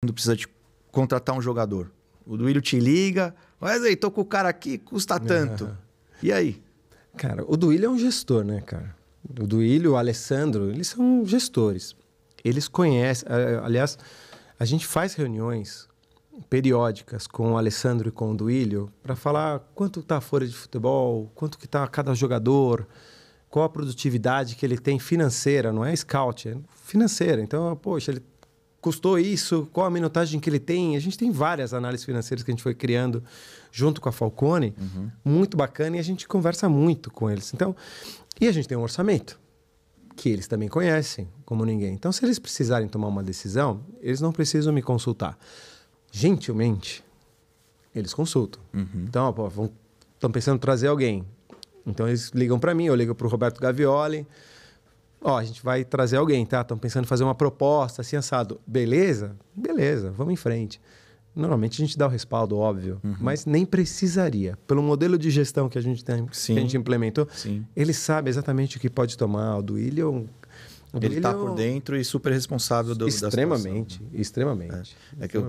quando precisa de contratar um jogador. O Duílio te liga, mas aí, tô com o cara aqui, custa tanto. E aí? Cara, o Duílio é um gestor, né, cara? O Duílio, o Alessandro, eles são gestores. Eles conhecem. Aliás, a gente faz reuniões periódicas com o Alessandro e com o Duílio para falar quanto tá a folha de futebol, quanto que tá cada jogador, qual a produtividade que ele tem financeira, não é scout, é financeira. Então, poxa, ele custou isso, qual a minutagem que ele tem. A gente tem várias análises financeiras que a gente foi criando junto com a Falcone, uhum. muito bacana, e a gente conversa muito com eles. Então, e a gente tem um orçamento que eles também conhecem, como ninguém. Então, se eles precisarem tomar uma decisão, eles não precisam me consultar. Gentilmente, eles consultam. Uhum. Então, estão pensando em trazer alguém. Então, eles ligam para mim, eu ligo para o Roberto Gavioli ó, a gente vai trazer alguém, tá? Estão pensando em fazer uma proposta, assim, assado. Beleza? Beleza, vamos em frente. Normalmente a gente dá o respaldo, óbvio, uhum. mas nem precisaria. Pelo modelo de gestão que a gente tem, Sim. que a gente implementou, Sim. ele sabe exatamente o que pode tomar. O do William. ele está por dentro e super responsável do, extremamente, da situação. Extremamente, extremamente. É, é que eu,